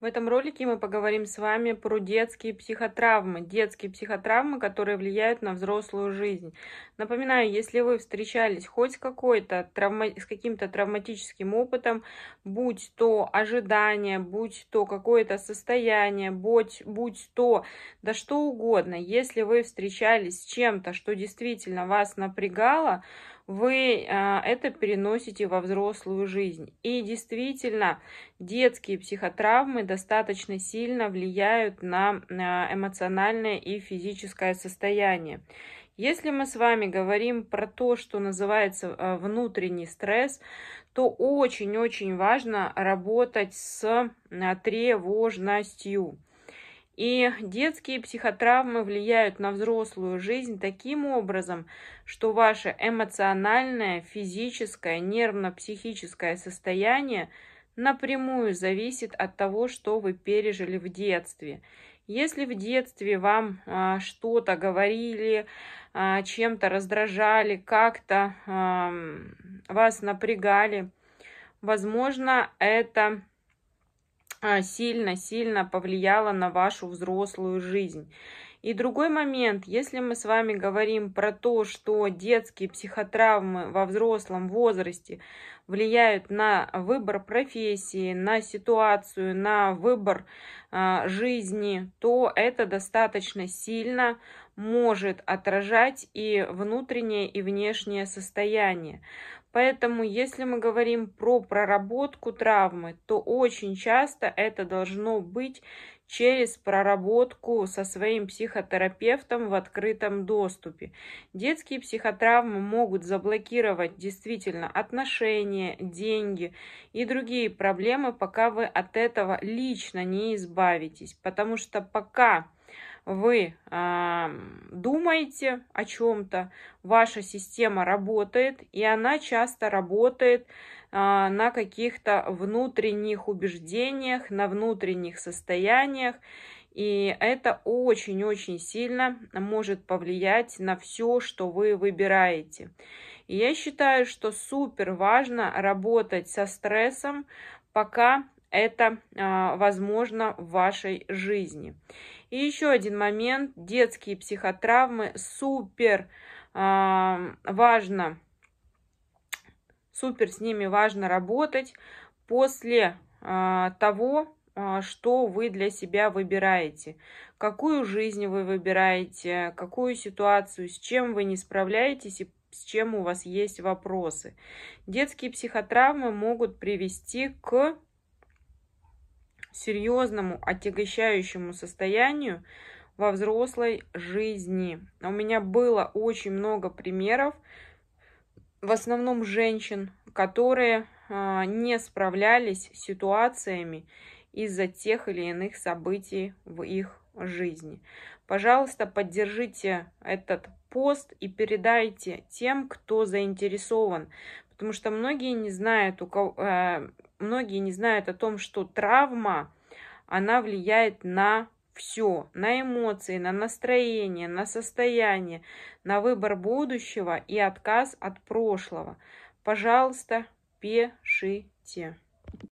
В этом ролике мы поговорим с вами про детские психотравмы, детские психотравмы, которые влияют на взрослую жизнь. Напоминаю, если вы встречались хоть с какой-то травма... с каким-то травматическим опытом, будь то ожидание, будь то какое-то состояние, будь, будь то да что угодно, если вы встречались с чем-то, что действительно вас напрягало, вы а, это переносите во взрослую жизнь. И действительно, детские психотравмы достаточно сильно влияют на а, эмоциональное и физическое состояние. Если мы с вами говорим про то, что называется а, внутренний стресс, то очень-очень важно работать с тревожностью. И детские психотравмы влияют на взрослую жизнь таким образом, что ваше эмоциональное, физическое, нервно-психическое состояние напрямую зависит от того, что вы пережили в детстве. Если в детстве вам а, что-то говорили, а, чем-то раздражали, как-то а, вас напрягали, возможно, это а, сильно-сильно повлияло на вашу взрослую жизнь. И другой момент, если мы с вами говорим про то, что детские психотравмы во взрослом возрасте влияют на выбор профессии, на ситуацию, на выбор э, жизни, то это достаточно сильно может отражать и внутреннее, и внешнее состояние. Поэтому, если мы говорим про проработку травмы, то очень часто это должно быть через проработку со своим психотерапевтом в открытом доступе. Детские психотравмы могут заблокировать действительно отношения, деньги и другие проблемы, пока вы от этого лично не избавитесь. Потому что пока вы э, думаете о чем-то, ваша система работает, и она часто работает э, на каких-то внутренних убеждениях, на внутренних состояниях, и это очень-очень сильно может повлиять на все, что вы выбираете. И я считаю, что супер важно работать со стрессом, пока это а, возможно в вашей жизни. И еще один момент. Детские психотравмы супер важно, супер с ними важно работать после а, того, а, что вы для себя выбираете, какую жизнь вы выбираете, какую ситуацию, с чем вы не справляетесь и с чем у вас есть вопросы. Детские психотравмы могут привести к серьезному отягощающему состоянию во взрослой жизни. У меня было очень много примеров, в основном женщин, которые а, не справлялись с ситуациями из-за тех или иных событий в их жизни. Пожалуйста, поддержите этот пост и передайте тем, кто заинтересован, потому что многие не знают, у кого, э, многие не знают о том, что травма, она влияет на все, на эмоции, на настроение, на состояние, на выбор будущего и отказ от прошлого. Пожалуйста, пишите.